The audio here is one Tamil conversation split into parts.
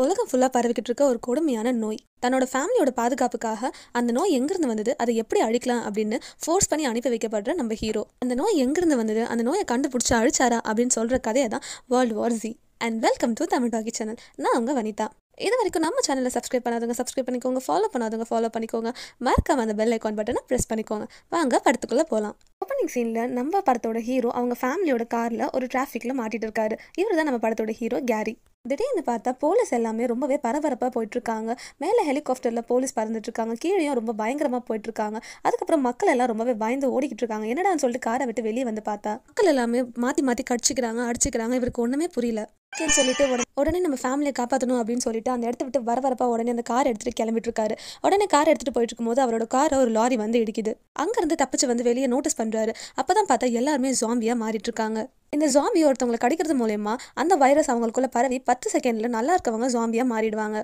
உலகம் ஃபுல்லாக பரவிக்கிட்டு இருக்க ஒரு கொடுமையான நோய் தன்னோட ஃபேமிலியோட பாதுகாப்புக்காக அந்த நோய் எங்கேருந்து வந்தது அதை எப்படி அழிக்கலாம் அப்படின்னு ஃபோர்ஸ் பண்ணி அனுப்பி வைக்கப்படுற நம்ம ஹீரோ அந்த நோய் எங்கேருந்து வந்தது அந்த நோயை கண்டுபிடிச்சி அழிச்சாரா அப்படின்னு சொல்கிற கதையை தான் வேர்ல்டு வார் ஜி அண்ட் வெல்கம் டு தமிழ் பாக்கி சேனல் நான் அவங்க வனிதா இது வரைக்கும் நம்ம சேனலை சப்ஸ்கிரைப் பண்ணாதவங்க சப்ஸ்கிரைப் பண்ணிக்கோங்க ஃபாலோ பண்ணாதவங்க ஃபாலோ பண்ணிக்கோங்க மறக்காம அந்த பெல் ஐக்கான் பட்டனை ப்ரெஸ் பண்ணிக்கோங்க வாங்க படத்துக்குள்ளே போகலாம் ஓப்பனிங் சீனில் நம்ம படத்தோட ஹீரோ அவங்க ஃபேமிலியோட காரில் ஒரு டிராஃபிக்கில் மாட்டிட்டு இருக்காரு இவர் தான் நம்ம படத்தோட ஹீரோ கேரி திடீர்னு பார்த்தா போலீஸ் எல்லாமே ரொம்பவே பரபரப்பாக போயிட்டுருக்காங்க மேலே ஹெலிகாப்டரில் போலீஸ் பறந்துட்டுருக்காங்க கீழேயும் ரொம்ப பயங்கரமாக போயிட்டுருக்காங்க அதுக்கப்புறம் மக்கள் எல்லாம் ரொம்பவே பயந்து ஓடிக்கிட்டு இருக்காங்க என்னடான்னு சொல்லிட்டு காரை விட்டு வெளியே வந்து பார்த்தா மக்கள் எல்லாமே மாற்றி மாற்றி கடிச்சிக்கிறாங்க அடிச்சுக்கிறாங்க இவருக்கு ஒன்றுமே புரியல சொல்லிட்டு உடனே உடனே நம்ம ஃபேமிலியை காப்பாற்றணும் அப்படின்னு சொல்லிட்டு அந்த இடத்த விட்டு வர வரப்பா உடனே அந்த கார் எடுத்துகிட்டு கிளம்பிட்டு இருக்காரு உடனே கார் எடுத்துகிட்டு போயிட்டு இருக்கும்போது அவரோட காரை ஒரு லாரி வந்து இடிக்குது அங்கேருந்து தப்பிச்சு வந்து வெளியே நோட்டீஸ் பண்ணுறாரு அப்போ தான் பார்த்தா எல்லாருமே ஜாம்பியாக மாறிட்டு இருக்காங்க இந்த ஜாம்பி ஒருத்தவங்களை கடிக்கிறது மூலயமா அந்த வைரஸ் அவங்களுக்குள்ள பரவி பத்து செகண்டில் நல்லா இருக்கவங்க ஜாம்பியாக மாறிடுவாங்க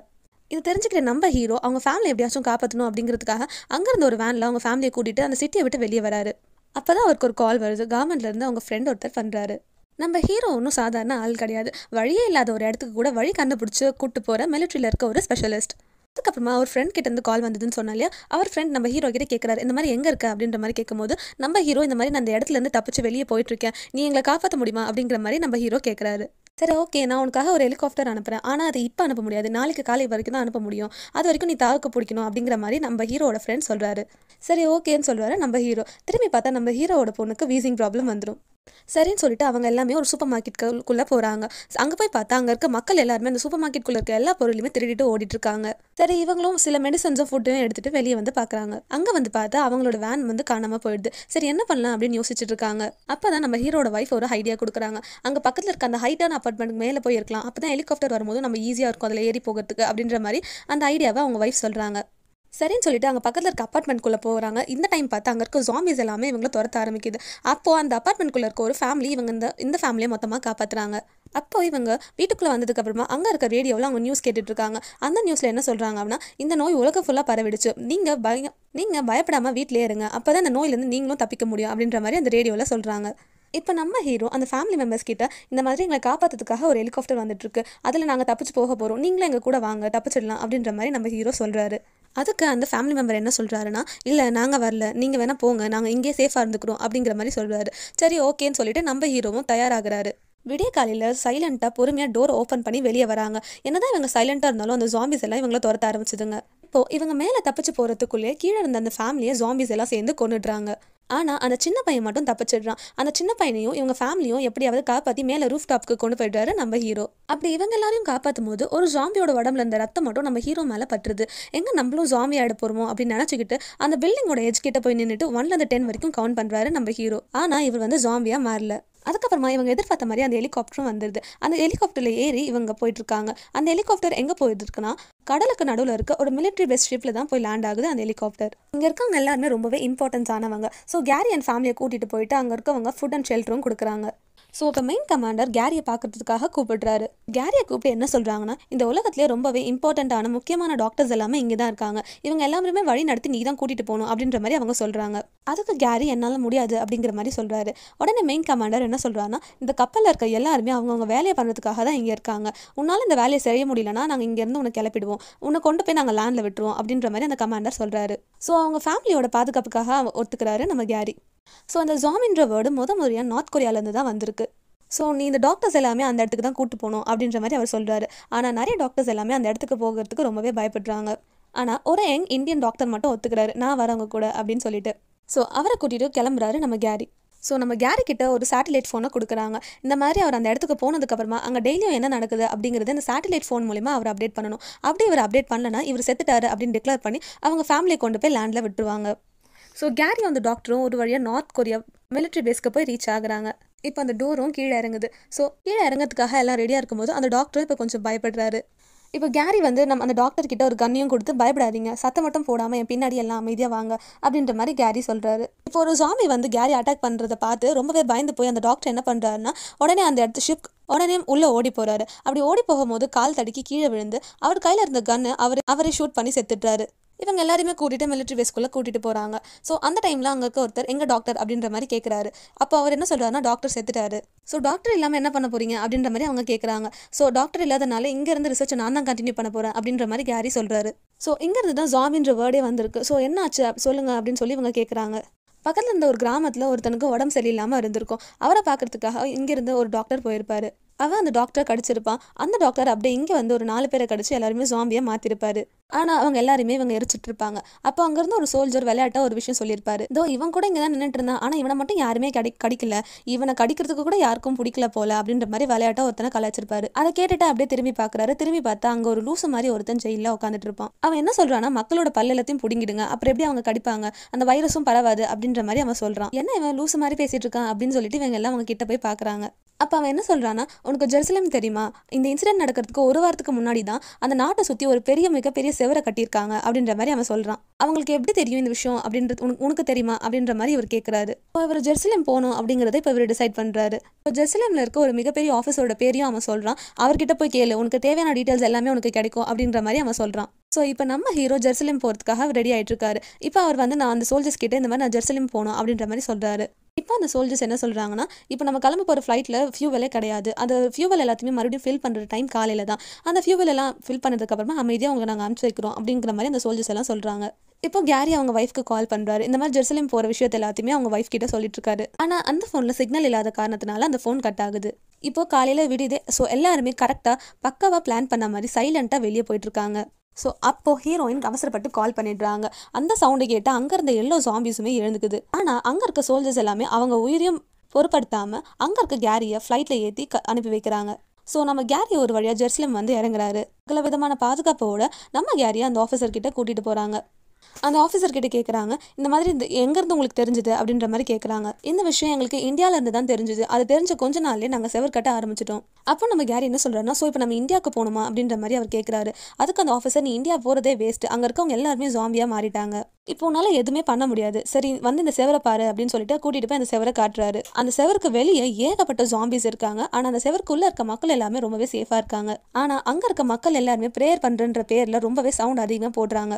இது தெரிஞ்சுக்கிற நம்ம ஹீரோ அவங்க ஃபேமிலி எப்படியாச்சும் காப்பாற்றணும் அப்படிங்கிறதுக்காக அங்கேருந்து ஒரு வேனில் அவங்க ஃபேமிலியை கூட்டிகிட்டு அந்த சிட்டியை விட்டு வெளியே வராரு அப்போ தான் அவருக்கு ஒரு கால் வருது கவர்மெண்ட்லேருந்து அவங்க ஃப்ரெண்ட் ஒருத்தர் பண்ணுறாரு நம்ம ஹீரோ ஒன்றும் சாதாரண ஆள் கிடையாது வழியே இல்லாத ஒரு இடத்துக்கு கூட வழி கண்டுபிடிச்சி கூப்பிட்டு போகிற மிலிட்ரியில் இருக்க ஒரு ஸ்பெஷலிஸ்ட் அதுக்கப்புறமா அவர் ஃப்ரெண்ட் கிட்ட இருந்து கால் வந்ததுன்னு சொன்னாலே அவர் ஃப்ரெண்ட் நம்ம ஹீரோ கிட்ட கேட்குறாரு இந்த மாதிரி எங்கே இருக்க அப்படின்ற மாதிரி கேட்கும்போது நம்ம ஹீரோ இந்த மாதிரி நான் அந்த இடத்துலேருந்து தப்பிச்சு வெளியே போயிட்டுருக்கேன் நீ எங்களை காப்பாற்ற முடியுமா அப்படிங்கிற மாதிரி நம்ம ஹீரோ கேட்குறாரு சரி ஓகே நான் உனக்காக ஒரு ஹெலிகாப்டர் அனுப்புகிறேன் ஆனால் அது இப்போ அனுப்ப முடியாது நாளைக்கு காலை வரைக்கும் தான் அனுப்ப முடியும் அது வரைக்கும் நீ தாவுக்கு பிடிக்கணும் அப்படிங்கிற மாதிரி நம்ம ஹீரோட ஃப்ரெண்ட் சொல்கிறாரு சரி ஓகேன்னு சொல்கிறாரு நம்ம ஹீரோ திரும்பி பார்த்தா நம்ம ஹீரோட பொண்ணுக்கு வீசிங் ப்ராப்ளம் வந்துடும் சரின்னு சொல்லிட்டு அவங்க எல்லாமே ஒரு சூப்பர் மார்க்கெட்டுக்குள்ளே போகிறாங்க அங்கே போய் பார்த்தா அங்கே இருக்க மக்கள் எல்லாருமே அந்த சூப்பர் மார்க்கெட்டுக்குள்ள இருக்க எல்லா பொருளையுமே திருடிட்டு ஓடிட்டு இருக்காங்க சரி இவங்களும் சில மெடிசன்ஸும் ஃபுட்டையும் எடுத்துகிட்டு வெளியே வந்து பார்க்குறாங்க அங்கே வந்து பார்த்தா அவங்களோட வேன் வந்து காணாமல் போயிடுது சரி என்ன பண்ணலாம் அப்படின்னு யோசிச்சுட்டு இருக்காங்க அப்போ தான் நம்ம ஹீரோட ஒய்ஃப் ஒரு ஐடியா கொடுக்குறாங்க அங்கே பக்கத்தில் இருக்க அந்த ஹைட்டான அப்பார்ட்மெண்ட் மேலே போய் இருக்கலாம் அப்போ தான் ஹெலிகாப்டர் வரும்போது நம்ம ஈஸியாக இருக்கும் அதில் ஏறி போகிறதுக்கு அப்படின்ற மாதிரி அந்த ஐடியாவை அவங்க ஒய்ஃப் சொல்கிறாங்க சரின்னு சொல்லிட்டு அங்கே பக்கத்தில் இருக்க அப்பார்ட்மெண்ட்குள்ளே போகிறாங்க இந்த டைம் பார்த்து அங்கே இருக்க ஜாமிஸ் எல்லாமே இவங்களை துரத்த ஆரம்பிக்குது அப்போது அந்த அப்பார்ட்மெண்ட்குள்ளே இருக்க ஒரு ஃபேமிலி இவங்க இந்த இந்த ஃபேமிலியை மொத்தமாக காப்பாற்றுறாங்க அப்போ இவங்க வீட்டுக்குள்ளே வந்ததுக்கப்புறமா அங்கே இருக்க ரேடியோவில் அவங்க நியூஸ் கேட்டுட்ருக்காங்க அந்த நியூஸில் என்ன சொல்கிறாங்க அப்படின்னா இந்த நோய் உலக ஃபுல்லாக பரவிடுச்சு நீங்கள் பய நீங்கள் பயப்படாமல் வீட்டிலே இருங்க அப்போ தான் இந்த நோயிலேருந்து நீங்களும் தப்பிக்க முடியும் அப்படின்ற மாதிரி அந்த ரேடியோவில் சொல்கிறாங்க இப்போ நம்ம ஹீரோ அந்த ஃபேமிலி மெம்பர்ஸ் கிட்ட இந்த மாதிரி எங்களை காப்பாற்றுறதுக்காக ஒரு ஹெலிகாப்டர் வந்துட்டுருக்கு அதில் நாங்கள் தப்பிச்சு போக போகிறோம் நீங்களும் எங்கள் கூட வாங்க தப்பிச்சிடலாம் அப்படின்ற மாதிரி நம்ம ஹீரோ சொல்கிறாரு அதுக்கு அந்த ஃபேமிலி மெம்பர் என்ன சொல்கிறாருன்னா இல்லை நாங்கள் வரல நீங்கள் வேணால் போங்க நாங்கள் இங்கே சேஃபாக இருந்துக்கிறோம் அப்படிங்கிற மாதிரி சொல்கிறாரு சரி ஓகேன்னு சொல்லிட்டு நம்ம ஹீரோவும் தயாராகிறாரு விடிய காலையில் சைலண்ட்டாக பொறுமையாக டோர் ஓப்பன் பண்ணி வெளியே வராங்க என்னதான் இவங்க சைலண்ட்டாக இருந்தாலும் அந்த ஜாம்பிஸ் எல்லாம் இவங்கள துரத்த ஆரம்பிச்சிதுங்க இப்போ இவங்க மேலே தப்பிச்சு போகிறதுக்குள்ளே கீழே இருந்த அந்த ஃபேமிலியை ஜாம்பிஸ் எல்லாம் சேர்ந்து கொண்டுடுறாங்க ஆனால் அந்த சின்ன பையன் மட்டும் தப்பிச்சிடுறான் அந்த சின்ன பையனையும் இவங்க ஃபேமிலியும் எப்படியாவது காப்பாற்றி மேலே ரூஃப் டாப்க்கு கொண்டு போயிடுறாரு நம்ம ஹீரோ அப்படி இவங்க எல்லாரையும் காப்பாற்றும் போது ஒரு ஜாம்பியோட உடம்புல இருந்த ரத்தம் மட்டும் நம்ம ஹீரோ மேலே பட்டுருது எங்கே நம்மளும் ஜாம்பி ஆட போகிறோமோ அப்படின்னு நினச்சிக்கிட்டு அந்த பில்டிங்கோட எஜ் கிட்ட போய் நின்றுட்டு ஒன்லேருந்து டென் வரைக்கும் கவுண்ட் பண்ணுறாரு நம்ம ஹீரோ ஆனால் இவர் வந்து ஜாம்பியாக மாறல அதுக்கப்புறமா இவங்க எதிர்பார்த்த மாதிரி அந்த ஹெலிகாப்டரும் வந்துடுது அந்த ஹெலிகாப்டரில் ஏறி இவங்க போயிட்டுருக்காங்க அந்த ஹெலிகாப்டர் எங்கே போயிட்டுருக்குன்னா கடலுக்கு நடுவில் இருக்க ஒரு மிலிட்ரி பெஸ்ட் ஷிப்பில் தான் போய் லேண்ட் ஆகுது அந்த ஹெலிகாப்டர் இங்கே இருக்கவங்க எல்லாருமே ரொம்பவே இம்பார்ட்டன்ஸ் ஆனவங்க ஸோ கேரி அண்ட் ஃபேமிலியை கூட்டிகிட்டு போயிட்டு அங்கே இருக்கவங்க ஃபுட் அண்ட் ஷெல்டரும் கொடுக்குறாங்க ஸோ இப்போ மெயின் கமாண்டர் கேரியை பார்க்கறதுக்காக கூப்பிடுறாரு கேரியை கூப்பிட்டு என்ன சொல்கிறாங்கன்னா இந்த உலகத்திலே ரொம்பவே இம்பார்ட்டண்ட்டான முக்கியமான டாக்டர்ஸ் எல்லாமே இங்கே தான் இருக்காங்க இவங்க எல்லாருமே வழி நடத்தி நீ தான் கூட்டிகிட்டு போகணும் அப்படின்ற மாதிரி அவங்க சொல்கிறாங்க அதுக்கு கேரி என்னால் முடியாது அப்படிங்கிற மாதிரி சொல்கிறாரு உடனே மெயின் கமாண்டர் என்ன சொல்கிறாருன்னா இந்த கப்பலில் இருக்க எல்லாருமே அவங்கவுங்க வேலையை பண்ணுறதுக்காக தான் இங்கே இருக்காங்க உன்னால் இந்த வேலையை செய்ய முடியலனா நாங்கள் இங்கேருந்து உன்னை கிளப்பிடுவோம் உன்னை கொண்டு போய் நாங்கள் லேண்டில் விட்டுருவோம் அப்படின்ற மாதிரி அந்த கமாண்டர் சொல்கிறாரு ஸோ அவங்க ஃபேமிலியோட பாதுகாப்புக்காக ஒத்துக்கிறாரு நம்ம கேரி ஸோ அந்த ஜாமின்ற வேர்டு முத முறையாக நார்த் கொரியாவிலேருந்து தான் வந்திருக்கு ஸோ நீ இந்த டாக்டர்ஸ் எல்லாமே அந்த இடத்துக்கு தான் கூட்டு போகணும் அப்படின்ற மாதிரி அவர் சொல்கிறாரு ஆனால் நிறைய டாக்டர்ஸ் எல்லாமே அந்த இடத்துக்கு போகிறதுக்கு ரொம்பவே பயப்படுறாங்க ஆனால் ஒரு யங் இந்தியன் டாக்டர் மட்டும் ஒத்துக்கிறாரு நான் வரவங்க கூட அப்படின்னு சொல்லிட்டு ஸோ அவரை கூட்டிகிட்டு கிளம்புறாரு நம்ம கேரி ஸோ நம்ம கேரி கிட்ட ஒரு சேட்டலைட் ஃபோனை கொடுக்குறாங்க இந்த மாதிரி அவர் அந்த இடத்துக்கு போனதுக்கப்புறமா அங்கே டெய்லியும் என்ன நடக்குது அப்படிங்கிறது இந்த சேட்டலைட் ஃபோன் மூலிமா அவர் அப்டேட் பண்ணணும் அப்படி இவர் அப்டேட் பண்ணலன்னா இவர் செத்துட்டாரு அப்படின்னு டிக்ளேர் பண்ணி அவங்க ஃபேமிலியை கொண்டு போய் லேண்டில் விட்டுருவாங்க ஸோ கேரி அந்த டாக்டரும் ஒரு வழியாக நார்த் கொரியா மிலிட்ரி பேஸ்க்கு போய் ரீச் ஆகுறாங்க இப்போ அந்த டோரும் கீழே இறங்குது ஸோ கீழே இறங்கிறதுக்காக எல்லாம் ரெடியாக இருக்கும்போது அந்த டாக்டரும் இப்போ கொஞ்சம் பயப்படுறாரு இப்போ கேரி வந்து நம்ம அந்த டாக்டர் கிட்ட ஒரு கண்ணையும் கொடுத்து பயப்படாதீங்க சத்தம் மட்டும் போடாமல் என் பின்னாடி எல்லாம் அமைதியாக வாங்க அப்படின்ற மாதிரி கேரி சொல்கிறாரு இப்போ ஒரு சாமி வந்து கேரி அட்டாக் பண்ணுறதை பார்த்து ரொம்பவே பயந்து போய் அந்த டாக்டர் என்ன பண்ணுறாருன்னா உடனே அந்த இடத்து ஷிஃப்ட் உடனே உள்ளே ஓடி போகிறாரு அப்படி ஓடி போகும்போது கால் தடுக்கி கீழே விழுந்து அவர் கையில் இருந்த கன்று அவர் அவரை ஷூட் பண்ணி செத்துட்டாரு இவங்க எல்லாருமே கூட்டிகிட்டு மிலிட்ரி பேஸ்க்குள்ளே கூட்டிகிட்டு போகிறாங்க ஸோ அந்த டைமில் அங்கே இருக்க ஒருத்தர் எங்கள் டாக்டர் அப்படின்ற மாதிரி கேட்குறாரு அப்போ அவர் என்ன சொல்கிறாருன்னா டாக்டர் செத்துட்டாரு ஸோ டாக்டர் இல்லாமல் என்ன பண்ண போகிறீங்க அப்படின்ற மாதிரி அவங்க கேட்குறாங்க ஸோ டாக்டர் இல்லாதனால இங்கேருந்து ரிசர்ச் நான் தான் கண்டினியூ பண்ண போகிறேன் அப்படின்ற மாதிரி கேரி சொல்கிறாரு ஸோ இங்கேருந்து தான் ஜாமின்ற வேர்டே வந்திருக்கு ஸோ என்ன ஆச்சு சொல்லுங்கள் அப்படின்னு சொல்லி இவங்க கேட்குறாங்க பக்கத்தில் இருந்த ஒரு கிராமத்தில் ஒருத்தனுக்கு உடம்பு சரியில்லாமல் இருந்திருக்கும் அவரை பார்க்குறதுக்காக இங்கேருந்து ஒரு டாக்டர் போயிருப்பாரு அவன் அந்த டாக்டரை கடிச்சிருப்பான் அந்த டாக்டர் அப்படியே இங்கே வந்து ஒரு நாலு பேரை கடிச்சு எல்லாருமே ஜாம்பியாக மாற்றிருப்பாரு ஆனால் அவங்க எல்லாருமே இவங்க எரிச்சிட்டு இருப்பாங்க அப்போ அங்கேருந்து ஒரு சோல்ஜர் விளையாட்ட ஒரு விஷயம் சொல்லியிருப்பாரு இதோ இவன் கூட இங்கே தான் நின்றுட்டு இருந்தான் ஆனால் இவனை மட்டும் யாருமே கடி கடிக்கல இவனை கடிக்கிறதுக்கு கூட யாருக்கும் பிடிக்கல போல அப்படின்ற மாதிரி விளையாட்ட ஒருத்தனை கலாச்சிருப்பாரு அதை கேட்டுட்டு அப்படியே திரும்பி பார்க்குறாரு திரும்பி பார்த்தா அங்கே ஒரு லூசு மாதிரி ஒருத்தன் ஜெயிலில் உட்காந்துட்டு இருப்பான் அவன் என்ன சொல்கிறான்னா மக்களோட பல்ல எல்லாத்தையும் பிடிங்கிடுங்க அப்புறம் எப்படி அவங்க கடிப்பாங்க அந்த வைரஸும் பரவாது அப்படின்ற மாதிரி அவன் சொல்கிறான் என்ன இவன் லூசு மாதிரி பேசிட்டு இருக்கான் அப்படின்னு சொல்லிட்டு இவங்க எல்லாம் அவங்க கிட்ட போய் பார்க்குறாங்க அப்போ அவன் என்ன சொல்கிறான்னா உனக்கு ஜெருசலம் தெரியுமா இந்த இன்சிடென்ட் நடக்கிறதுக்கு ஒரு வாரத்துக்கு முன்னாடி தான் அந்த நாட்டை சுற்றி ஒரு பெரிய மிகப்பெரிய செவரை கட்டியிருக்காங்க அப்படின்ற மாதிரி அவன் சொல்கிறான் அவங்களுக்கு எப்படி தெரியும் இந்த விஷயம் அப்படின்றது உனக்கு உனக்கு தெரியுமா அப்படின்ற மாதிரி இவர் கேட்குறாரு இப்போ இவர் ஜெர்சிலம் போகணும் அப்படிங்கிறத இப்போ இவர் டிசைட் பண்ணுறாரு இப்போ ஜெர்சிலம்ல இருக்க ஒரு மிகப்பெரிய ஆஃபீஸரோட பேரையும் அவன் சொல்கிறான் அவர்கிட்ட போய் கேளு உனக்கு தேவையான டீட்டெயில்ஸ் எல்லாமே உனக்கு கிடைக்கும் அப்படின்ற மாதிரி அவன் சொல்கிறான் ஸோ இப்போ நம்ம ஹீரோ ஜெர்சலிம் போகிறதுக்காக ரெடி ஆகிட்டுருக்காரு இப்போ அவர் வந்து நான் அந்த சோல்ஜர்ஸ் கிட்டே இந்த மாதிரி நான் ஜெர்சலிம் போகணும் அப்படின்ற மாதிரி சொல்கிறாரு இப்போ அந்த சோல்ஜர்ஸ் என்ன சொல்கிறாங்கன்னா இப்போ நம்ம கிளம்ப போகிற ஃப்ளைட்டில் ஃபியூவலே கிடையாது அந்த ஃபியூவல் எல்லாத்தையுமே மறுபடியும் ஃபில் பண்ணுற டைம் காலையில் தான் அந்த ஃபியூவல் எல்லாம் ஃபில் பண்ணதுக்கப்புறமா அமைதியாக அவங்க நாங்கள் அனுப்பிச்சு வைக்கிறோம் அப்படிங்கிற மாதிரி அந்த சோல்ஜர்ஸ் எல்லாம் சொல்கிறாங்க இப்போ கேரி அவங்க ஒய்ஃப்க்கு கால் பண்ணுறாரு இந்த மாதிரி ஜெர்சலிம் போகிற விஷயத்த எல்லாத்தையுமே அவங்க ஒய்ஃப் கிட்ட சொல்லிட்டு இருக்காரு ஆனால் அந்த ஃபோனில் சிக்னல் இல்லாத காரணத்தினால அந்த ஃபோன் கட் ஆகுது இப்போ காலையில் விடுதே ஸோ எல்லாருமே கரெக்டாக பக்காவாக பிளான் பண்ண மாதிரி சைலண்ட்டாக வெளியே போயிட்டுருக்காங்க ஸோ அப்போது ஹீரோயின் அவசரப்பட்டு கால் பண்ணிடுறாங்க அந்த சவுண்டு கேட்டால் அங்கே இருந்த எல்லா சாம்பிஸுமே எழுந்துக்குது ஆனால் அங்கே இருக்க சோல்ஜர்ஸ் எல்லாமே அவங்க உயிரையும் பொருட்படுத்தாமல் அங்கே இருக்க கேரியை ஃப்ளைட்டில் ஏற்றி க அனுப்பி வைக்கிறாங்க ஸோ நம்ம கேரி ஒரு வழியாக ஜெர்சிலம் வந்து இறங்குறாரு பல விதமான பாதுகாப்போட நம்ம கேரியை அந்த ஆஃபீஸர்கிட்ட கூட்டிகிட்டு போகிறாங்க அந்த ஆஃபீஸர் கிட்ட கேட்குறாங்க இந்த மாதிரி இந்த எங்கேருந்து உங்களுக்கு தெரிஞ்சுது அப்படின்ற மாதிரி கேட்குறாங்க இந்த விஷயம் எங்களுக்கு இந்தியாவிலேருந்து தான் தெரிஞ்சுது அது தெரிஞ்ச கொஞ்ச நாள்லேயே நாங்கள் செவர் கட்ட ஆரம்பிச்சிட்டோம் அப்போ நம்ம கேரி என்ன சொல்கிறாருன்னா ஸோ இப்போ நம்ம இந்தியாவுக்கு போகணுமா அப்படின்ற மாதிரி அவர் கேட்குறாரு அதுக்கு அந்த ஆஃபீஸர் நீ இந்தியா போகிறதே வேஸ்ட் அங்கே இருக்கவங்க எல்லாருமே ஜாம்பியாக மாறிட்டாங்க இப்போ உன்னால் எதுவுமே பண்ண முடியாது சரி வந்து இந்த செவரை பாரு அப்படின்னு சொல்லிட்டு கூட்டிகிட்டு போய் அந்த செவரை காட்டுறாரு அந்த செவருக்கு வெளியே ஏகப்பட்ட ஜாம்பிஸ் இருக்காங்க ஆனால் அந்த செவருக்குள்ளே இருக்க மக்கள் எல்லாமே ரொம்பவே சேஃபாக இருக்காங்க ஆனால் அங்கே இருக்க மக்கள் எல்லாருமே ப்ரேயர் பண்ணுறன்ற பேரில் ரொம்பவே சவுண்ட் அதிகமாக போடுறாங்க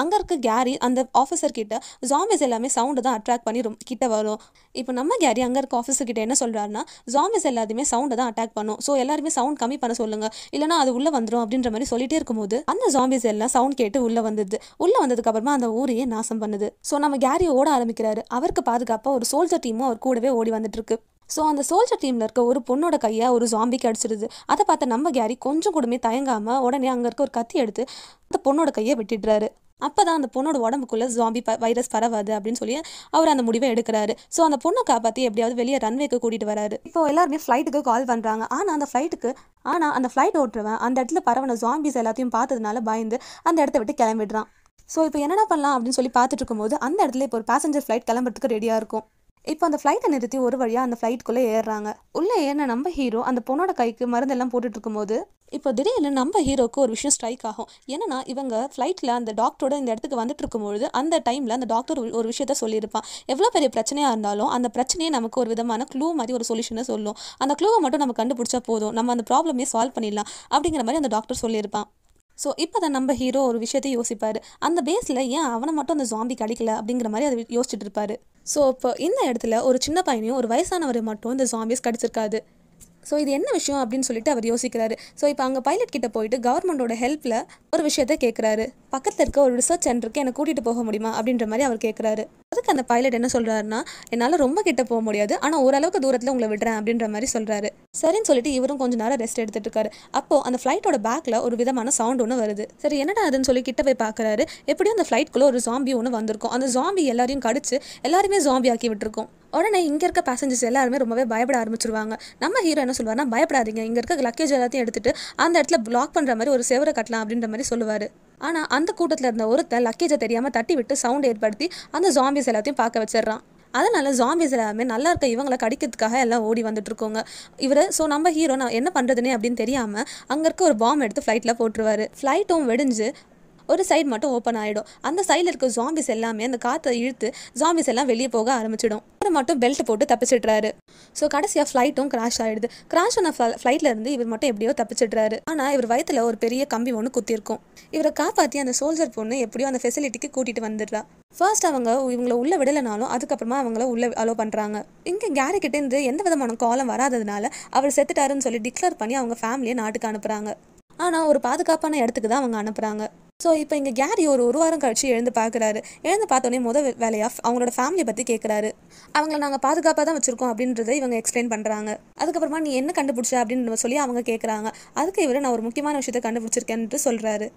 அங்கே இருக்க கேரி அந்த ஆஃபீஸர் கிட்ட ஜாமிஸ் எல்லாமே சவுண்டு தான் அட்ராக்ட் பண்ணிடும் கிட்ட வரும் இப்போ நம்ம கேரி அங்கே இருக்க ஆஃபீஸர் கிட்ட என்ன சொல்கிறாருன்னா ஜாமிஸ் எல்லாத்தையுமே சவுண்டை தான் அட்டாக் பண்ணும் ஸோ எல்லாருமே சவுண்ட் கம்மி பண்ண சொல்லுங்க இல்லைனா அது உள்ளே வந்துடும் அப்படின்ற மாதிரி சொல்லிட்டே இருக்கும்போது அந்த ஜாம்பிஸ் எல்லாம் சவுண்ட் கேட்டு உள்ளே வந்தது உள்ளே வந்ததுக்கு அப்புறமா அந்த ஊரையே நாசம் பண்ணுது ஸோ நம்ம கேரி ஓட ஆரம்பிக்கிறாரு அவருக்கு பாதுகாப்பாக ஒரு சோல்ஜர் டீமும் அவர் கூடவே ஓடி வந்துட்டு இருக்கு ஸோ அந்த சோல்ஜர் டீமில் இருக்க ஒரு பொண்ணோட கையை ஒரு ஜாம்பிக்கு அடிச்சிடுது அதை பார்த்த நம்ம கேரி கொஞ்சம் கூடமே தயங்காமல் உடனே அங்கே இருக்க ஒரு கத்தி எடுத்து அந்த பொண்ணோட கையை விட்டுடுறாரு அப்போ தான் அந்த பொண்ணோட உடம்புக்குள்ளே ஜாம்பி ப வைரஸ் பரவாது அப்படின்னு சொல்லி அவர் அந்த முடிவை எடுக்கிறாரு ஸோ அந்த பொண்ணை காப்பாற்றி எப்படியாவது வெளியே ரன்வேக்கு கூட்டிகிட்டு வராரு இப்போ எல்லாருமே ஃப்ளைட்டுக்கு கால் பண்ணுறாங்க ஆனால் அந்த ஃப்ளைட்டுக்கு ஆனால் அந்த ஃப்ளைட் ஓட்டுருவேன் அந்த இடத்துல பரவன ஜாம்பிஸ் எல்லாத்தையும் பார்த்ததுனால பயந்து அந்த இடத்த விட்டு கிளம்பிடுறான் ஸோ இப்போ என்னென்ன பண்ணலாம் அப்படின்னு சொல்லி பார்த்துட்டு இருக்கும்போது அந்த இடத்துல இப்போ ஒரு பேசஞ்சர் ஃப்ளைட் கிளம்புறதுக்கு ரெடியாக இருக்கும் இப்போ அந்த ஃப்ளைட்டை நிறுத்தி ஒரு வழியாக அந்த ஃப்ளைட்டுக்குள்ளே ஏறுறாங்க உள்ளே ஏறின நம்ம ஹீரோ அந்த பொண்ணோட கைக்கு மருந்தெல்லாம் போட்டுட்டு இருக்கும்போது இப்போ திடீர்னு நம்ம ஹீரோக்கு ஒரு விஷயம் ஸ்ட்ரைக் ஆகும் ஏன்னா இவங்க ஃப்ளைட்டில் அந்த டாக்டரோட இந்த இடத்துக்கு வந்துட்டு இருக்கும்பொழுது அந்த டைமில் அந்த டாக்டர் ஒரு விஷயத்த சொல்லியிருப்பான் எவ்வளோ பெரிய பிரச்சனையாக இருந்தாலும் அந்த பிரச்சனையை நமக்கு ஒரு விதமான க்ளூ மாதிரி ஒரு சொல்யூஷனை சொல்லும் அந்த க்ளூவை மட்டும் நம்ம கண்டுபிடிச்சா போதும் நம்ம அந்த ப்ராப்ளமே சால்வ் பண்ணிடலாம் அப்படிங்கிற மாதிரி அந்த டாக்டர் சொல்லியிருப்பான் ஸோ இப்போ தான் நம்ம ஹீரோ ஒரு விஷயத்தை யோசிப்பார் அந்த பேஸில் ஏன் அவனை மட்டும் அந்த ஜாம்பி கிடைக்கல அப்படிங்கிற மாதிரி அதை யோசிச்சுட்டு இருப்பாரு ஸோ இப்போ இந்த இடத்துல ஒரு சின்ன பையனையும் ஒரு வயசானவரை மட்டும் இந்த ஜாம்பிஸ் கிடச்சிருக்காது ஸோ இது என்ன விஷயம் அப்படின்னு சொல்லிட்டு அவர் யோசிக்கிறாரு ஸோ இப்போ அங்கே பைலட் கிட்ட போயிட்டு கவர்மெண்டோட ஹெல்ப்பில் ஒரு விஷயத்தை கேட்குறாரு பக்கத்தில் இருக்க ஒரு ரிசர்ச் சென்டருக்கு என்னை கூட்டிகிட்டு போக முடியுமா அப்படின்ற மாதிரி அவர் கேட்குறாரு அதுக்கு அந்த பைலட் என்ன சொல்கிறாருன்னா என்னால் ரொம்ப கிட்ட போக முடியாது ஆனால் ஓரளவுக்கு தூரத்தில் உங்களை விடுறேன் அப்படின்ற மாதிரி சொல்கிறாரு சரின்னு சொல்லிட்டு இவரும் கொஞ்சம் நேரம் ரெஸ்ட் எடுத்துட்டு இருக்காரு அப்போது அந்த ஃப்ளைட்டோட பேக்கில் ஒரு விதமான சவுண்ட் ஒன்று வருது சரி என்னடா அதுன்னு சொல்லி கிட்ட போய் பார்க்குறாரு எப்படியும் அந்த ஃப்ளைட்குள்ளே ஒரு ஜாம்பி ஒன்று வந்திருக்கும் அந்த ஜாம்பி எல்லாரையும் கடிச்சு எல்லாருமே ஜாம்பி ஆக்கி விட்டுருக்கோம் உடனே இங்கே இருக்க பேசஞ்சர்ஸ் எல்லாருமே ரொம்பவே பயப்பட ஆரம்பிச்சிருவாங்க நம்ம ஹீரோ என்ன சொல்லுவார்னா பயப்படாதீங்க இங்கே இருக்க லக்கேஜ் எல்லாத்தையும் எடுத்துகிட்டு அந்த இடத்துல பிளாக் பண்ணுற மாதிரி ஒரு சேவரை கட்டலாம் அப்படின்ற மாதிரி சொல்லுவார் ஆனால் அந்த கூட்டத்தில் இருந்த ஒருத்தர் லக்கேஜை தெரியாமல் தட்டி விட்டு சவுண்ட் ஏற்படுத்தி அந்த ஜாம்பிஸ் எல்லாத்தையும் பார்க்க வச்சிடறான் அதனால ஜாம்பிஸ் எல்லாமே நல்லா இருக்க இவங்களை கடிக்கிறதுக்காக எல்லாம் ஓடி வந்துட்டு இருக்கோங்க இவர் ஸோ நம்ம ஹீரோ நான் என்ன பண்ணுறதுனே அப்படின்னு தெரியாமல் அங்கே இருக்க ஒரு பாம் எடுத்து ஃப்ளைட்டில் போட்டுருவாரு ஃப்ளைட்டும் வெடிஞ்சு ஒரு சைடு மட்டும் ஓப்பன் ஆகிடும் அந்த சைடில் இருக்க ஜாம்பிஸ் எல்லாமே அந்த காற்றை இழுத்து ஜாம்பிஸ் எல்லாம் வெளியே போக ஆரம்பிச்சிடும் அவர் மட்டும் பெல்ட் போட்டு தப்பிச்சிடுறாரு ஸோ கடைசியாக ஃப்ளைட்டும் கிராஷ் ஆகிடுது கிராஷ் ஆன ஃப்ளைட்டில் இருந்து இவர் மட்டும் எப்படியோ தப்பிச்சிடுறாரு ஆனால் இவர் வயத்தில் ஒரு பெரிய கம்பி ஒன்று குத்திருக்கும் இவரை காப்பாற்றி அந்த சோல்ஜர் பொண்ணு எப்படியோ அந்த ஃபெசிலிட்டிக்கு கூட்டிகிட்டு வந்துடுறா ஃபர்ஸ்ட் அவங்க இவங்களை உள்ளே விடலைனாலும் அதுக்கப்புறமா அவங்கள உள்ளே அலோவ் பண்ணுறாங்க இங்கே கேரி கிட்டேருந்து எந்த விதமான காலம் வராததுனால அவர் செத்துட்டாருன்னு சொல்லி டிக்ளேர் பண்ணி அவங்க ஃபேமிலியை நாட்டுக்கு அனுப்புகிறாங்க ஆனால் ஒரு பாதுகாப்பான இடத்துக்கு தான் அவங்க அனுப்புகிறாங்க ஸோ இப்போ இங்கே கேரி ஒரு ஒரு வாரம் கழிச்சு எழுந்து பார்க்குறாரு எழுந்து பார்த்தோன்னே முதல் வேலையாக அவங்களோட ஃபேமிலியை பற்றி கேட்குறாரு அவங்கள நாங்கள் பாதுகாப்பாக தான் வச்சுருக்கோம் அப்படின்றத இவங்க எக்ஸ்பிளைன் பண்ணுறாங்க அதுக்கப்புறமா நீ என்ன கண்டுபிடிச்ச அப்படின்னு சொல்லி அவங்க கேட்குறாங்க அதுக்கு இவர் நான் ஒரு முக்கியமான விஷயத்தை கண்டுபிடிச்சிருக்கேன்ட்டு சொல்கிறாரு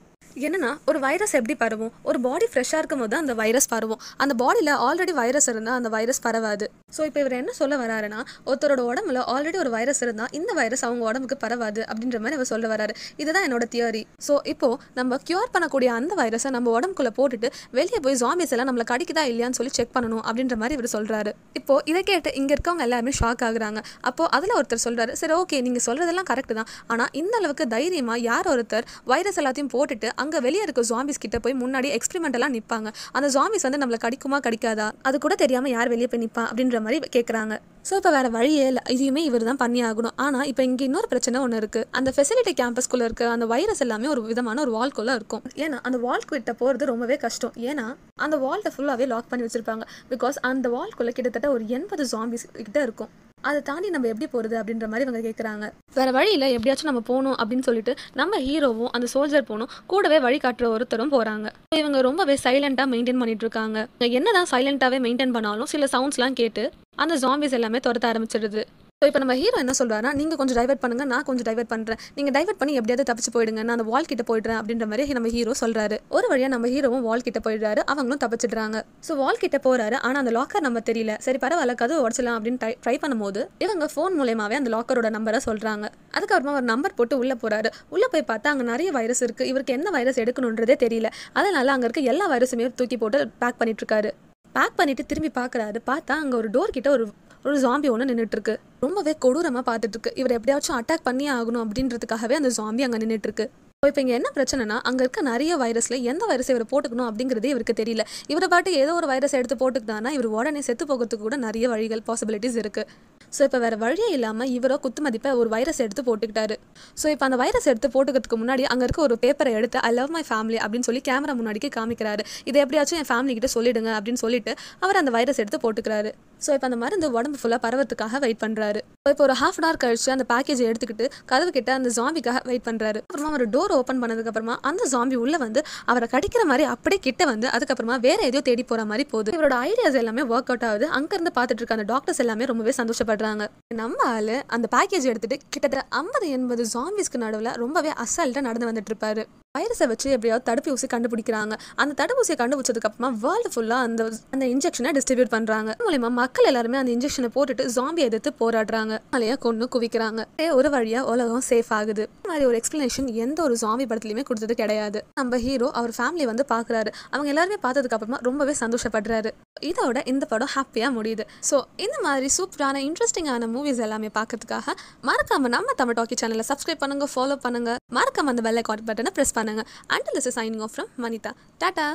என்னன்னா ஒரு வைரஸ் எப்படி பரவும் ஒரு பாடி ஃப்ரெஷ்ஷாக இருக்கும் போது அந்த வைரஸ் பரவும் அந்த பாடியில் ஆல்ரெடி வைரஸ் இருந்தால் அந்த வைரஸ் பரவாது ஸோ இப்போ இவர் என்ன சொல்ல வராருன்னா ஒருத்தரோட உடம்புல ஆல்ரெடி ஒரு வைரஸ் இருந்தால் இந்த வைரஸ் அவங்க உடம்புக்கு பரவாது அப்படின்ற மாதிரி அவர் சொல்ல வராரு இதுதான் என்னோட தியரி ஸோ இப்போது நம்ம க்யூர் பண்ணக்கூடிய அந்த வைரஸை நம்ம உடம்புக்குள்ளே போட்டுட்டு வெளியே போய் ஜாம்பிஸ் எல்லாம் நம்மளை கடிக்குதா இல்லையான்னு சொல்லி செக் பண்ணணும் அப்படின்ற மாதிரி இவர் சொல்கிறாரு இப்போது இதை கேட்டு இங்கே இருக்கவங்க எல்லாருமே ஷாக் ஆகுறாங்க அப்போது அதில் ஒருத்தர் சொல்கிறாரு சரி ஓகே நீங்கள் சொல்கிறதெல்லாம் கரெக்டு தான் ஆனால் இந்த அளவுக்கு தைரியமாக யார் ஒருத்தர் வைரஸ் எல்லாத்தையும் போட்டுட்டு அங்கே வெளியே இருக்க ஜாம்பிஸ் கிட்ட போய் முன்னாடி எக்ஸ்பெரிமெண்டெல்லாம் நிற்பாங்க அந்த ஜாம்பிஸ் வந்து நம்மளை கடிக்குமா கடிக்காதா அது கூட தெரியாமல் யார் வெளியே போய் நிற்பா அப்படின்ற மாதிரி கேட்குறாங்க ஸோ இப்போ வேறு வழியே இல்லை இதையுமே இவர் தான் பண்ணி ஆகணும் ஆனால் இப்போ இங்கே இன்னொரு பிரச்சனை ஒன்று இருக்குது அந்த ஃபெசிலிட்டி கேம்பஸ்குள்ளே இருக்க அந்த வைரஸ் எல்லாமே ஒரு விதமான ஒரு வால்குள்ளே இருக்கும் ஏன்னா அந்த வால் கிட்ட போகிறது ரொம்பவே கஷ்டம் ஏன்னா அந்த வால்ட்டை ஃபுல்லாகவே லாக் பண்ணி வச்சுருப்பாங்க பிகாஸ் அந்த வால்குள்ளே கிட்டத்தட்ட ஒரு எண்பது ஜாம்பிஸ் கிட்ட இருக்கும் அதை தாண்டி நம்ம எப்படி போகிறது அப்படின்ற மாதிரி இவங்க கேட்குறாங்க வேறு வழியில் எப்படியாச்சும் நம்ம போகணும் அப்படின்னு சொல்லிட்டு நம்ம ஹீரோவும் அந்த சோல்ஜர் போகணும் கூடவே வழிகாட்டுற ஒருத்தரும் போகிறாங்க இவங்க ரொம்பவே சைலண்டாக மெயின்டைன் பண்ணிட்டு இருக்காங்க என்ன தான் சைலண்ட்டாகவே மெயின்டைன் பண்ணாலும் சில சவுண்ட்ஸ்லாம் கேட்டு அந்த ஜாம்பிஸ் எல்லாமே துரத்த ஆரம்பிச்சிடுது ஸோ இப்போ நம்ம ஹீரோ என்ன சொல்கிறாருன்னா நீங்கள் கொஞ்சம் டைவெர்ட் பண்ணுங்கள் நான் கொஞ்சம் டைவெர்ட் பண்ணுறேன் நீங்கள் டைவெர்ட் பண்ணி எப்படியாவது தப்பிச்சு போயிடுங்க நான் அந்த வால் கிட்ட போயிடுறேன் அப்படின்ற மாதிரி நம்ம ஹீரோ சொல்கிறாரு ஒரு வழியாக நம்ம ஹீரோவும் வால் கிட்ட போயிடுறாரு அவங்களும் தப்பிச்சிடுறாங்க ஸோ வால் கிட்ட போகிறாரு ஆனால் அந்த லாக்கர் நம்ம தெரியல சரி பரவாயில்ல கதவு உடச்சலாம் அப்படின்னு ட்ரை பண்ணும்போது இவங்க ஃபோன் மூலயமாவே அந்த லாக்கரோட நம்பரை சொல்கிறாங்க அதுக்கப்புறமா ஒரு நம்பர் போட்டு உள்ளே போகிறாரு உள்ளே போய் பார்த்தா அங்கே நிறைய வைரஸ் இருக்குது இவருக்கு என்ன வைரஸ் எடுக்கணுன்றதே தெரியல அதனால் அங்கே இருக்க எல்லா வைரஸுமே தூக்கி போட்டு பேக் பண்ணிட்டு இருக்காரு பேக் பண்ணிட்டு திரும்பி பார்க்குறாரு பார்த்தா அங்கே ஒரு டோர் கிட்ட ஒரு ஒரு ஜாம்பி ஒன்று நின்றுட்டுருக்கு ரொம்பவே கொடூரமாக பார்த்துட்ருக்கு இவர் எப்படியாச்சும் அட்டாக் பண்ணி ஆகணும் அப்படின்றதுக்காகவே அந்த ஜாம்பி அங்கே இருக்கு இப்போ இங்கே என்ன பிரச்சனைனா அங்கே இருக்க நிறைய வைரஸில் எந்த வைரஸ் இவர் போட்டுக்கணும் அப்படிங்கிறது இவருக்கு தெரியல இவரை பாட்டு ஏதோ ஒரு வைரஸ் எடுத்து போட்டுக்கிட்டானா இவர் உடனே செத்து போகிறதுக்கு கூட நிறைய வழிகள் பாசிபிலிட்டிஸ் இருக்குது ஸோ இப்போ வேறு வழியே இல்லாமல் இவரோ குத்து மதிப்பை ஒரு வைரஸ் எடுத்து போட்டுக்கிட்டாரு ஸோ இப்போ அந்த வைரஸ் எடுத்து போட்டுக்கிறதுக்கு முன்னாடி அங்கே இருக்க ஒரு பேப்பரை எடுத்து ஐ லவ் மை ஃபேமிலி அப்படின்னு சொல்லி கேமரா முன்னாடிக்கு காமிக்கிறாரு இதை எப்படியாச்சும் என் ஃபேமிலி கிட்ட சொல்லிடுங்க அப்படின்னு சொல்லிட்டு அவர் அந்த வைரஸ் எடுத்து போட்டுக்கிறாரு ஸோ இப்போ அந்த மருந்து உடம்பு ஃபுல்லாக பரவத்துக்காக வெயிட் பண்ணுறாரு இப்போ ஒரு ஹாஃப் அன் ஹவர் கழிச்சு அந்த பேக்கேஜை எடுத்துக்கிட்டு கதவு கிட்ட அந்த ஜாம்பிக்காக வெயிட் பண்ணுறாரு அப்புறமா ஒரு டோர் ஓப்பன் பண்ணதுக்கப்புறமா அந்த ஜாம்பி உள்ளே வந்து அவரை கடிக்கிற மாதிரி அப்படியே கிட்ட வந்து அதுக்கப்புறமா வேற எதையோ தேடி போகிற மாதிரி போகுது இவரோட ஐடியாஸ் எல்லாமே ஒர்க் அவுட் ஆகுது அங்கேருந்து பார்த்துட்டு இருக்க அந்த டாக்டர்ஸ் எல்லாமே ரொம்பவே சந்தோஷப்படுறாங்க நம்ம ஆள் அந்த பேக்கேஜ் எடுத்துகிட்டு கிட்டத்தட்ட ஐம்பது எண்பது ஜாம்பிஸ்க்கு நடுவில் ரொம்பவே அசால்ட்டாக நடந்து வந்துட்டு இருப்பாரு வைரஸை வச்சு எப்படியாவது தடுப்பூசி கண்டுபிடிக்கிறாங்க அந்த தடுப்பூசியை கண்டுபிடிச்சதுக்கப்புறமா வேர்ல்டு ஃபுல்லாக அந்த அந்த இன்ஜெக்ஷனை டிஸ்ட்ரிபியூட் பண்ணுறாங்க மூலயமா மக்கள் எல்லாருமே அந்த இன்ஜெக்ஷனை போட்டுட்டு ஜாம்பி எதிர்த்து போராடுறாங்க மலையாக கொண்டு குவிக்கிறாங்க ஒரு வழியாக உலகம் சேஃப் ஆகுது இந்த மாதிரி ஒரு எக்ஸ்பிளனேஷன் எந்த ஒரு ஜாம்பி படத்துலையுமே கொடுத்தது கிடையாது நம்ம ஹீரோ அவர் ஃபேமிலி வந்து பார்க்குறாரு அவங்க எல்லாருமே பார்த்ததுக்கப்புறமா ரொம்பவே சந்தோஷப்படுறாரு இதோட இந்த படம் ஹாப்பியாக முடியுது ஸோ இந்த மாதிரி சூப்பரான இன்ட்ரெஸ்டிங்கான மூவிஸ் எல்லாமே பார்க்கறதுக்காக மறக்காம நம்ம தமிழ் டாக்கி சேனலை சப்ஸ்கிரைப் பண்ணுங்கள் ஃபாலோ பண்ணுங்கள் மறக்காம அந்த பெல்லை கார்ட் பட்டனை ப்ரெஸ் பண்ணுங்கள் பண்ணுங்கள் and this is signing off from Vanitha tata